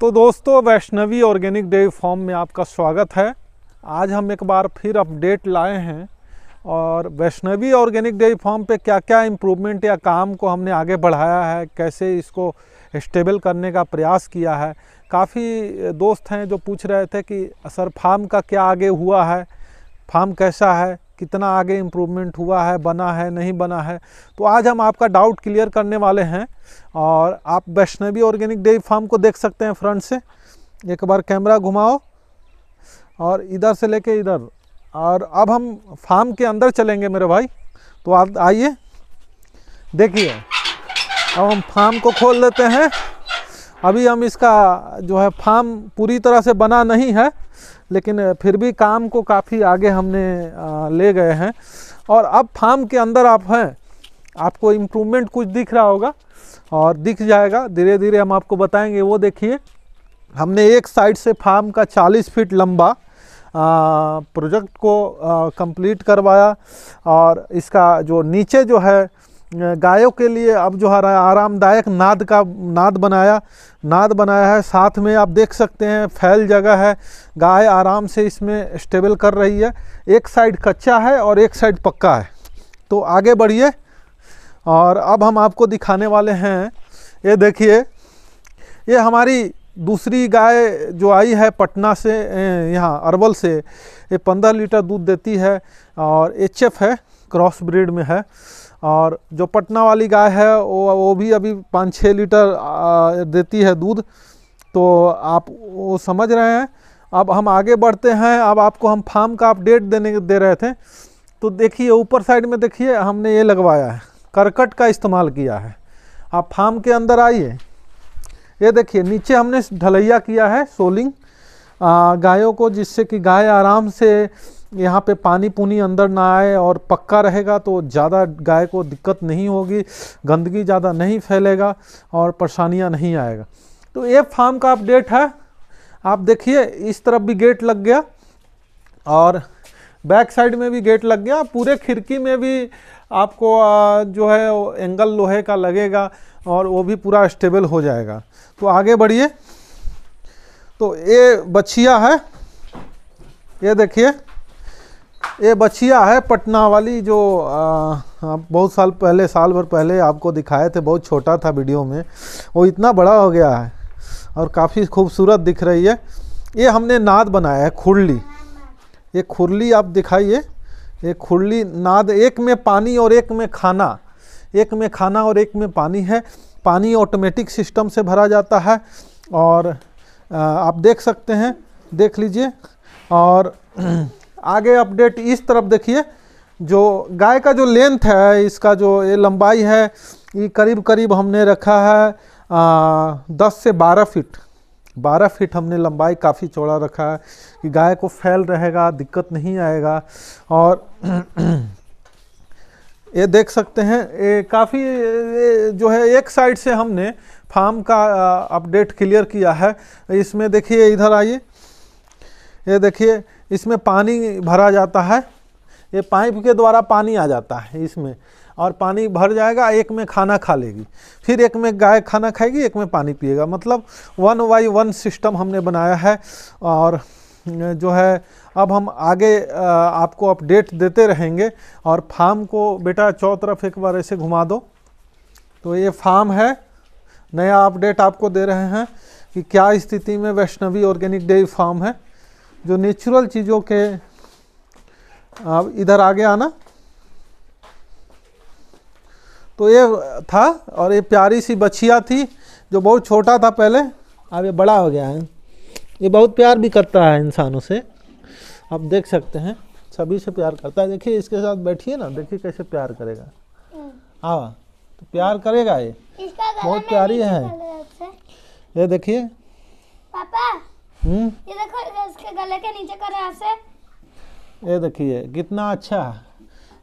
तो दोस्तों Vaishnavi organic dairy farm में आपका स्वागत है आज हम एक बार फिर अपडेट लाए हैं और वैष्णवी ऑर्गेनिक डेयरी फॉर्म पे क्या क्या इम्प्रूवमेंट या काम को हमने आगे बढ़ाया है कैसे इसको स्टेबल करने का प्रयास किया है काफ़ी दोस्त हैं जो पूछ रहे थे कि सर फार्म का क्या आगे हुआ है फार्म कैसा है कितना आगे इम्प्रूवमेंट हुआ है बना है नहीं बना है तो आज हम आपका डाउट क्लियर करने वाले हैं और आप वैष्णवी ऑर्गेनिक डेयरी फार्म को देख सकते हैं फ्रंट से एक बार कैमरा घुमाओ और इधर से लेके इधर और अब हम फार्म के अंदर चलेंगे मेरे भाई तो आप आइए देखिए अब हम फार्म को खोल लेते हैं अभी हम इसका जो है फार्म पूरी तरह से बना नहीं है लेकिन फिर भी काम को काफ़ी आगे हमने ले गए हैं और अब फार्म के अंदर आप हैं आपको इम्प्रूवमेंट कुछ दिख रहा होगा और दिख जाएगा धीरे धीरे हम आपको बताएंगे वो देखिए हमने एक साइड से फार्म का 40 फीट लंबा प्रोजेक्ट को कंप्लीट करवाया और इसका जो नीचे जो है गायों के लिए अब जो है आरामदायक नाद का नाद बनाया नाद बनाया है साथ में आप देख सकते हैं फैल जगह है गाय आराम से इसमें स्टेबल कर रही है एक साइड कच्चा है और एक साइड पक्का है तो आगे बढ़िए और अब हम आपको दिखाने वाले हैं ये देखिए ये हमारी दूसरी गाय जो आई है पटना से यहाँ अरवल से ये पंद्रह लीटर दूध देती है और एच है क्रॉस ब्रीड में है और जो पटना वाली गाय है वो वो भी अभी पाँच छः लीटर देती है दूध तो आप वो समझ रहे हैं अब हम आगे बढ़ते हैं अब आपको हम फार्म का अपडेट देने दे रहे थे तो देखिए ऊपर साइड में देखिए हमने ये लगवाया है करकट का इस्तेमाल किया है आप फार्म के अंदर आइए ये देखिए नीचे हमने ढलैया किया है सोलिंग गायों को जिससे कि गाय आराम से यहाँ पे पानी पुनी अंदर ना आए और पक्का रहेगा तो ज़्यादा गाय को दिक्कत नहीं होगी गंदगी ज़्यादा नहीं फैलेगा और परेशानियाँ नहीं आएगा तो ये फार्म का अपडेट है आप देखिए इस तरफ भी गेट लग गया और बैक साइड में भी गेट लग गया पूरे खिड़की में भी आपको जो है एंगल लोहे का लगेगा और वो भी पूरा स्टेबल हो जाएगा तो आगे बढ़िए तो ये बछिया है ये देखिए ये बछिया है पटना वाली जो आ, बहुत साल पहले साल भर पहले आपको दिखाए थे बहुत छोटा था वीडियो में वो इतना बड़ा हो गया है और काफ़ी खूबसूरत दिख रही है ये हमने नाद बनाया है खुरली ये खुरली आप दिखाइए ये खुरली नाद एक में पानी और एक में खाना एक में खाना और एक में पानी है पानी ऑटोमेटिक सिस्टम से भरा जाता है और आप देख सकते हैं देख लीजिए और आगे अपडेट इस तरफ देखिए जो गाय का जो लेंथ है इसका जो ये लंबाई है ये करीब करीब हमने रखा है आ, दस से बारह फीट बारह फीट हमने लंबाई काफ़ी चौड़ा रखा है कि गाय को फैल रहेगा दिक्कत नहीं आएगा और ये देख सकते हैं ये काफ़ी जो है एक साइड से हमने फार्म का अपडेट क्लियर किया है इसमें देखिए इधर आइए ये देखिए इसमें पानी भरा जाता है ये पाइप के द्वारा पानी आ जाता है इसमें और पानी भर जाएगा एक में खाना खा लेगी फिर एक में गाय खाना खाएगी एक में पानी पिएगा मतलब वन बाई वन सिस्टम हमने बनाया है और जो है अब हम आगे आपको अपडेट देते रहेंगे और फार्म को बेटा चौ तरफ एक बार ऐसे घुमा दो तो ये फार्म है नया अपडेट आपको दे रहे हैं कि क्या स्थिति में वैष्णवी ऑर्गेनिक डेयरी फार्म है जो नेचुरल चीज़ों के अब इधर आगे आना तो ये था और ये प्यारी सी बछिया थी जो बहुत छोटा था पहले अब ये बड़ा हो गया है ये बहुत प्यार भी करता है इंसानों से आप देख सकते हैं सभी से प्यार करता है देखिए इसके साथ बैठिए ना देखिए कैसे प्यार करेगा हम्म। हाँ तो प्यार करेगा ये बहुत प्यारी है ये देखिए पापा हम्म? ये देखो इसके गले के नीचे का रस है ये देखिए कितना अच्छा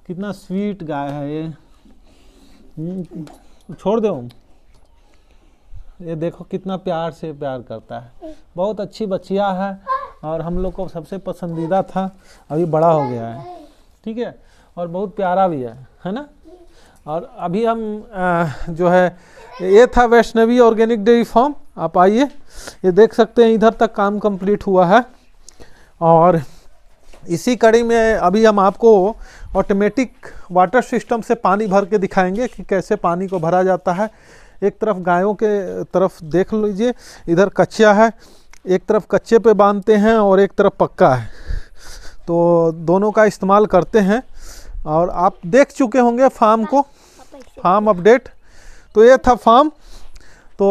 कितना स्वीट गाय है ये हम्म, छोड़ दो ये देखो कितना प्यार से प्यार करता है बहुत अच्छी बच्चिया है और हम लोग को सबसे पसंदीदा था अभी बड़ा हो गया है ठीक है और बहुत प्यारा भी है है ना और अभी हम आ, जो है ये था वैष्णवी ऑर्गेनिक डेयरी फॉर्म आप आइए ये देख सकते हैं इधर तक काम कंप्लीट हुआ है और इसी कड़ी में अभी हम आपको ऑटोमेटिक वाटर सिस्टम से पानी भर के दिखाएंगे कि कैसे पानी को भरा जाता है एक तरफ गायों के तरफ देख लीजिए इधर कच्चा है एक तरफ कच्चे पे बांधते हैं और एक तरफ पक्का है तो दोनों का इस्तेमाल करते हैं और आप देख चुके होंगे फार्म को फार्म अपडेट तो ये था फार्म तो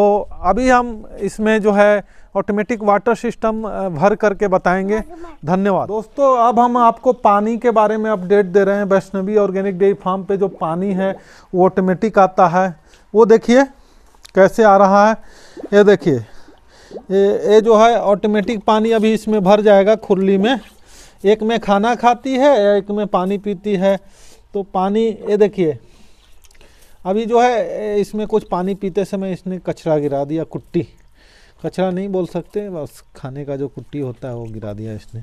अभी हम इसमें जो है ऑटोमेटिक वाटर सिस्टम भर करके बताएंगे धन्यवाद दोस्तों अब हम आपको पानी के बारे में अपडेट दे रहे हैं वैष्णवी ऑर्गेनिक डेयरी फार्म पे जो पानी है वो ऑटोमेटिक आता है वो देखिए कैसे आ रहा है ये देखिए ये ये जो है ऑटोमेटिक पानी अभी इसमें भर जाएगा खुरली में एक में खाना खाती है एक में पानी पीती है तो पानी ये देखिए अभी जो है इसमें कुछ पानी पीते समय इसने कचरा गिरा दिया कुट्टी कचरा नहीं बोल सकते बस खाने का जो कुट्टी होता है वो गिरा दिया इसने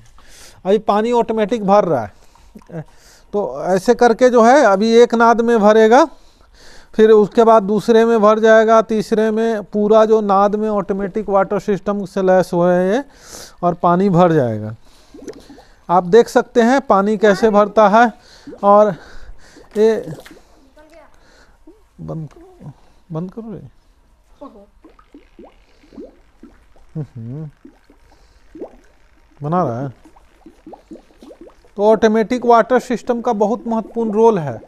अभी पानी ऑटोमेटिक भर रहा है तो ऐसे करके जो है अभी एक नाद में भरेगा फिर उसके बाद दूसरे में भर जाएगा तीसरे में पूरा जो नाद में ऑटोमेटिक वाटर सिस्टम से लैस हो है ये और पानी भर जाएगा आप देख सकते हैं पानी कैसे भरता है और ये बंद करो बंद करो रे हम्म। बना रहा है तो ऑटोमेटिक वाटर सिस्टम का बहुत महत्वपूर्ण रोल है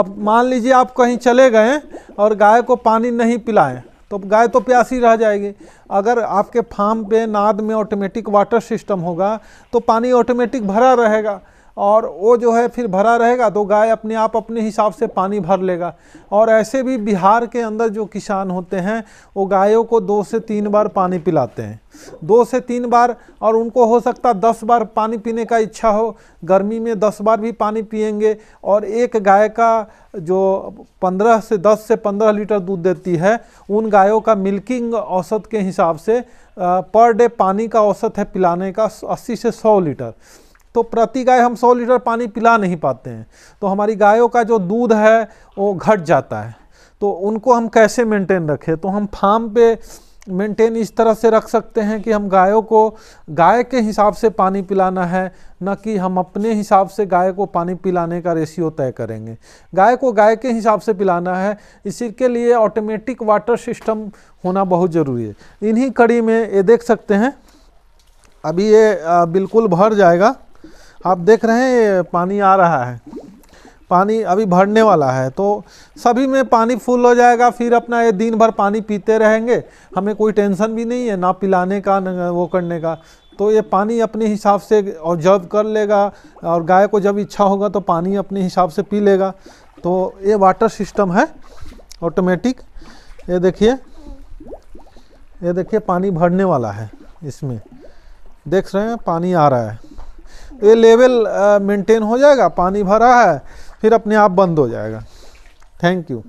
अब मान लीजिए आप कहीं चले गए और गाय को पानी नहीं पिलाएं तो गाय तो प्यासी रह जाएगी अगर आपके फार्म पे नाद में ऑटोमेटिक वाटर सिस्टम होगा तो पानी ऑटोमेटिक भरा रहेगा और वो जो है फिर भरा रहेगा तो गाय अपने आप अपने हिसाब से पानी भर लेगा और ऐसे भी बिहार के अंदर जो किसान होते हैं वो गायों को दो से तीन बार पानी पिलाते हैं दो से तीन बार और उनको हो सकता दस बार पानी पीने का इच्छा हो गर्मी में दस बार भी पानी पियेंगे और एक गाय का जो पंद्रह से दस से पंद्रह लीटर दूध देती है उन गायों का मिल्किंग औसत के हिसाब से पर डे पानी का औसत है पिलाने का अस्सी से सौ लीटर तो प्रति गाय हम 100 लीटर पानी पिला नहीं पाते हैं तो हमारी गायों का जो दूध है वो घट जाता है तो उनको हम कैसे मेंटेन रखें तो हम फार्म पे मेंटेन इस तरह से रख सकते हैं कि हम गायों को गाय के हिसाब से पानी पिलाना है न कि हम अपने हिसाब से गाय को पानी पिलाने का रेशियो तय करेंगे गाय को गाय के हिसाब से पिलाना है इसी के लिए ऑटोमेटिक वाटर सिस्टम होना बहुत ज़रूरी है इन्हीं कड़ी में ये देख सकते हैं अभी ये बिल्कुल भर जाएगा आप देख रहे हैं पानी आ रहा है पानी अभी भरने वाला है तो सभी में पानी फुल हो जाएगा फिर अपना ये दिन भर पानी पीते रहेंगे हमें कोई टेंशन भी नहीं है ना पिलाने का ना वो करने का तो ये पानी अपने हिसाब से ऑब्जर्व कर लेगा और गाय को जब इच्छा होगा तो पानी अपने हिसाब से पी लेगा तो ये वाटर सिस्टम है ऑटोमेटिक ये देखिए ये देखिए पानी भरने वाला है इसमें देख रहे हैं पानी आ रहा है तो ये लेवल मेंटेन हो जाएगा पानी भरा है फिर अपने आप बंद हो जाएगा थैंक यू